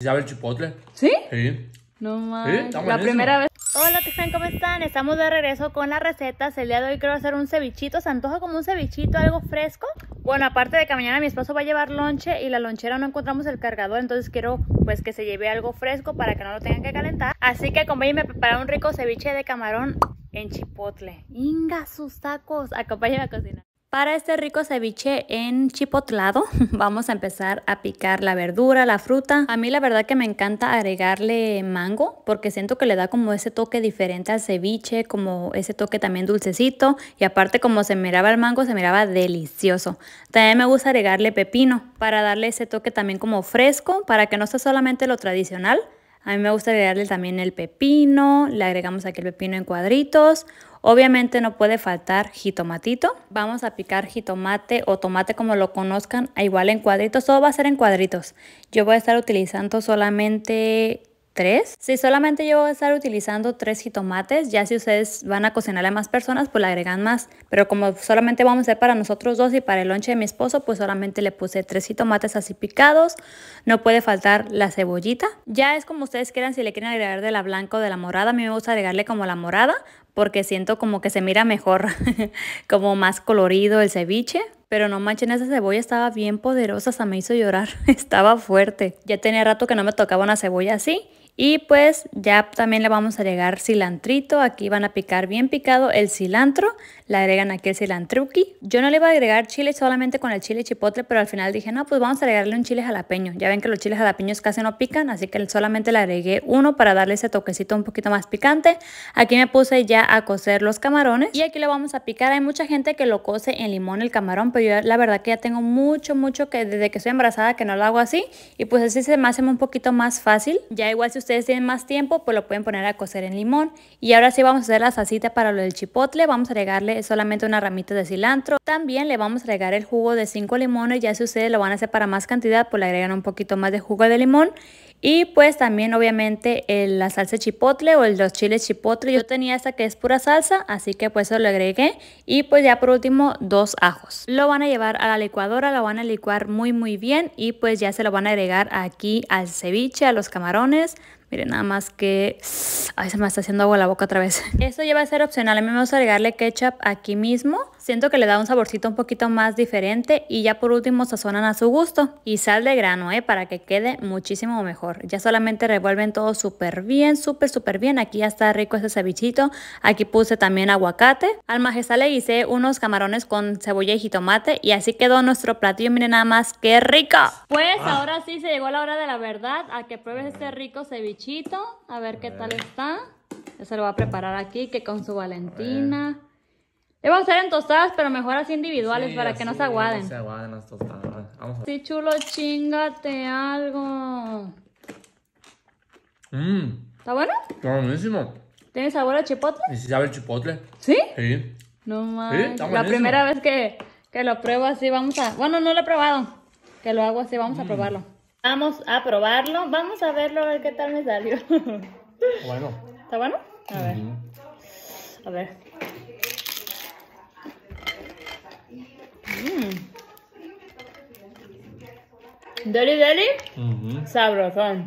¿Sabe el chipotle? ¿Sí? Sí. No mames. la primera vez. Hola ¿cómo están? Estamos de regreso con las recetas. El día de hoy quiero hacer un cevichito. ¿Se antoja como un cevichito, algo fresco? Bueno, aparte de que mañana mi esposo va a llevar lonche y la lonchera no encontramos el cargador, entonces quiero pues que se lleve algo fresco para que no lo tengan que calentar. Así que acompáñenme a preparar un rico ceviche de camarón en chipotle. Inga sus tacos. Acompáñenme a cocinar. Para este rico ceviche en chipotlado, vamos a empezar a picar la verdura, la fruta. A mí la verdad que me encanta agregarle mango porque siento que le da como ese toque diferente al ceviche, como ese toque también dulcecito y aparte como se miraba el mango se miraba delicioso. También me gusta agregarle pepino para darle ese toque también como fresco, para que no sea solamente lo tradicional, a mí me gusta agregarle también el pepino, le agregamos aquí el pepino en cuadritos. Obviamente no puede faltar jitomatito. Vamos a picar jitomate o tomate como lo conozcan, igual en cuadritos, todo va a ser en cuadritos. Yo voy a estar utilizando solamente si solamente yo voy a estar utilizando tres jitomates, ya si ustedes van a cocinarle a más personas, pues le agregan más. Pero como solamente vamos a hacer para nosotros dos y para el lonche de mi esposo, pues solamente le puse tres jitomates así picados. No puede faltar la cebollita. Ya es como ustedes quieran, si le quieren agregar de la blanca o de la morada. A mí me gusta agregarle como la morada porque siento como que se mira mejor, como más colorido el ceviche. Pero no manchen, esa cebolla estaba bien poderosa, hasta me hizo llorar, estaba fuerte. Ya tenía rato que no me tocaba una cebolla así. Y pues ya también le vamos a agregar cilantrito. Aquí van a picar bien picado el cilantro. Le agregan aquí el cilantruki. Yo no le voy a agregar chile solamente con el chile chipotle, pero al final dije, no, pues vamos a agregarle un chile jalapeño. Ya ven que los chiles jalapeños casi no pican, así que solamente le agregué uno para darle ese toquecito un poquito más picante. Aquí me puse ya a cocer los camarones y aquí lo vamos a picar. Hay mucha gente que lo cose en limón el camarón, pero yo la verdad que ya tengo mucho, mucho que desde que soy embarazada que no lo hago así. Y pues así se me hace un poquito más fácil. Ya igual si usted ustedes tienen más tiempo, pues lo pueden poner a cocer en limón. Y ahora sí vamos a hacer la salsita para lo del chipotle. Vamos a agregarle solamente una ramita de cilantro. También le vamos a agregar el jugo de 5 limones. Ya si ustedes lo van a hacer para más cantidad, pues le agregan un poquito más de jugo de limón. Y pues también obviamente la salsa chipotle o los chiles chipotle. Yo tenía esta que es pura salsa, así que pues se lo agregué. Y pues ya por último dos ajos. Lo van a llevar a la licuadora, lo van a licuar muy muy bien y pues ya se lo van a agregar aquí al ceviche, a los camarones. Miren, nada más que... Ay, se me está haciendo agua la boca otra vez. Esto ya va a ser opcional. A mí me a agregarle ketchup aquí mismo. Siento que le da un saborcito un poquito más diferente. Y ya por último sazonan a su gusto. Y sal de grano, ¿eh? Para que quede muchísimo mejor. Ya solamente revuelven todo súper bien, súper, súper bien. Aquí ya está rico este cevichito. Aquí puse también aguacate. Al majestad le hice unos camarones con cebolla y jitomate. Y así quedó nuestro platillo. Miren nada más, qué rico. Pues ah. ahora sí se llegó la hora de la verdad a que pruebes este rico cevichito a ver qué tal está. se lo va a preparar aquí, que con su Valentina. Le vamos a hacer en tostadas, pero mejor así individuales para que no se aguaden. se aguaden las tostadas. Vamos Sí, chulo, chingate algo. Mm. ¿Está bueno? Está buenísimo. ¿Tiene sabor a chipotle? sabe chipotle? ¿Sí? Sí. No mames. la primera vez que, lo pruebo así, vamos a... Bueno, no lo he probado. Que lo hago así, vamos a mm. probarlo. Vamos a probarlo. Vamos a verlo, a ver qué tal me salió. Bueno. ¿Está bueno? A ver. A ver. Mm. Deli, deli. Sabroso Sabrosón.